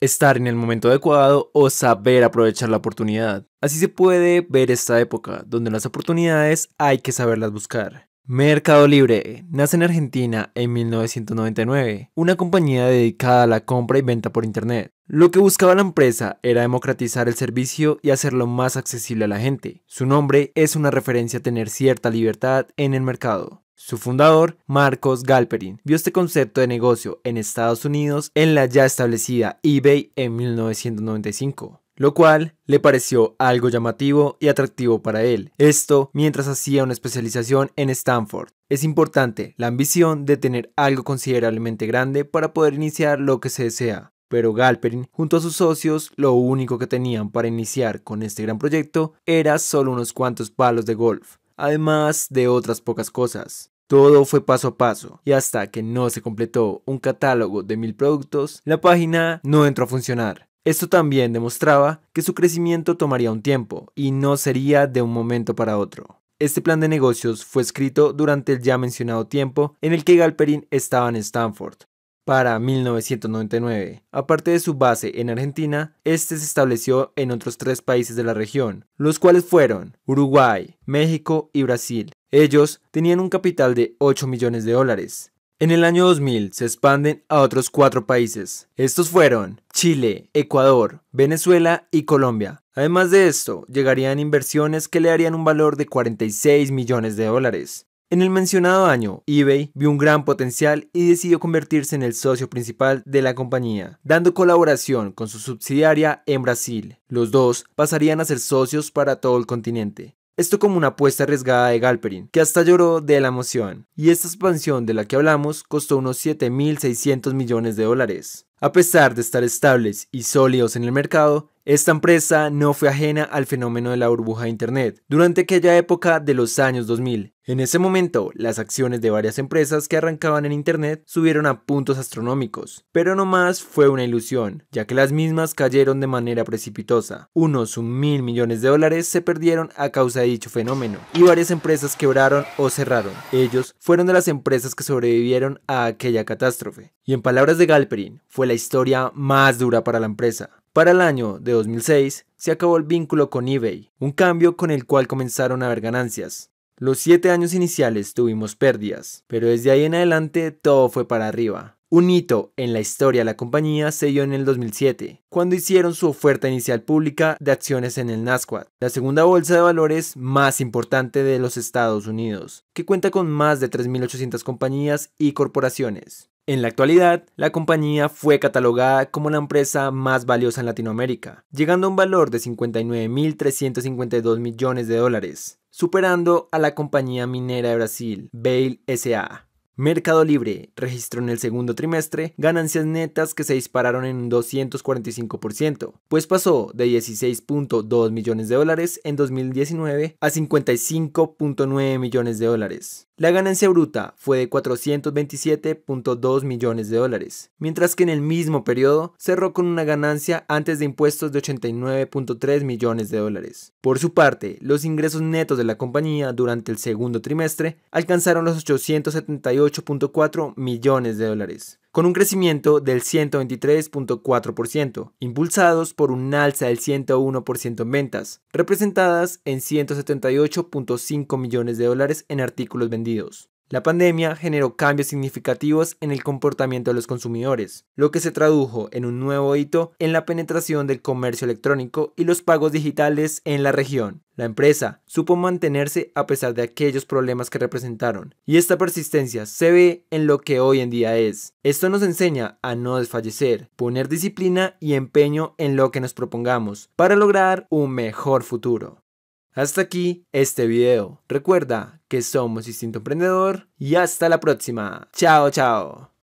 estar en el momento adecuado o saber aprovechar la oportunidad. Así se puede ver esta época, donde las oportunidades hay que saberlas buscar. Mercado Libre nace en Argentina en 1999, una compañía dedicada a la compra y venta por Internet. Lo que buscaba la empresa era democratizar el servicio y hacerlo más accesible a la gente. Su nombre es una referencia a tener cierta libertad en el mercado. Su fundador, Marcos Galperin, vio este concepto de negocio en Estados Unidos en la ya establecida eBay en 1995 lo cual le pareció algo llamativo y atractivo para él, esto mientras hacía una especialización en Stanford. Es importante la ambición de tener algo considerablemente grande para poder iniciar lo que se desea, pero Galperin, junto a sus socios, lo único que tenían para iniciar con este gran proyecto era solo unos cuantos palos de golf, además de otras pocas cosas. Todo fue paso a paso y hasta que no se completó un catálogo de mil productos, la página no entró a funcionar. Esto también demostraba que su crecimiento tomaría un tiempo y no sería de un momento para otro. Este plan de negocios fue escrito durante el ya mencionado tiempo en el que Galperin estaba en Stanford, para 1999. Aparte de su base en Argentina, este se estableció en otros tres países de la región, los cuales fueron Uruguay, México y Brasil. Ellos tenían un capital de 8 millones de dólares. En el año 2000 se expanden a otros cuatro países. Estos fueron Chile, Ecuador, Venezuela y Colombia. Además de esto, llegarían inversiones que le darían un valor de 46 millones de dólares. En el mencionado año, eBay vio un gran potencial y decidió convertirse en el socio principal de la compañía, dando colaboración con su subsidiaria en Brasil. Los dos pasarían a ser socios para todo el continente. Esto como una apuesta arriesgada de Galperin, que hasta lloró de la emoción. Y esta expansión de la que hablamos costó unos 7.600 millones de dólares. A pesar de estar estables y sólidos en el mercado, esta empresa no fue ajena al fenómeno de la burbuja de Internet durante aquella época de los años 2000. En ese momento, las acciones de varias empresas que arrancaban en Internet subieron a puntos astronómicos, pero no más fue una ilusión, ya que las mismas cayeron de manera precipitosa. Unos mil millones de dólares se perdieron a causa de dicho fenómeno, y varias empresas quebraron o cerraron. Ellos fueron de las empresas que sobrevivieron a aquella catástrofe. Y en palabras de Galperin, fue la historia más dura para la empresa. Para el año de 2006 se acabó el vínculo con eBay, un cambio con el cual comenzaron a haber ganancias. Los siete años iniciales tuvimos pérdidas, pero desde ahí en adelante todo fue para arriba. Un hito en la historia de la compañía se dio en el 2007, cuando hicieron su oferta inicial pública de acciones en el Nasdaq, la segunda bolsa de valores más importante de los Estados Unidos, que cuenta con más de 3.800 compañías y corporaciones. En la actualidad, la compañía fue catalogada como la empresa más valiosa en Latinoamérica, llegando a un valor de 59.352 millones de dólares, superando a la compañía minera de Brasil, Bail SA. Mercado Libre registró en el segundo trimestre ganancias netas que se dispararon en un 245%, pues pasó de 16.2 millones de dólares en 2019 a 55.9 millones de dólares. La ganancia bruta fue de 427.2 millones de dólares, mientras que en el mismo periodo cerró con una ganancia antes de impuestos de 89.3 millones de dólares. Por su parte, los ingresos netos de la compañía durante el segundo trimestre alcanzaron los 878.4 millones de dólares, con un crecimiento del 123.4%, impulsados por un alza del 101% en ventas, representadas en 178.5 millones de dólares en artículos vendidos. La pandemia generó cambios significativos en el comportamiento de los consumidores, lo que se tradujo en un nuevo hito en la penetración del comercio electrónico y los pagos digitales en la región. La empresa supo mantenerse a pesar de aquellos problemas que representaron, y esta persistencia se ve en lo que hoy en día es. Esto nos enseña a no desfallecer, poner disciplina y empeño en lo que nos propongamos para lograr un mejor futuro. Hasta aquí este video. Recuerda que somos Instinto Emprendedor y hasta la próxima. Chao, chao.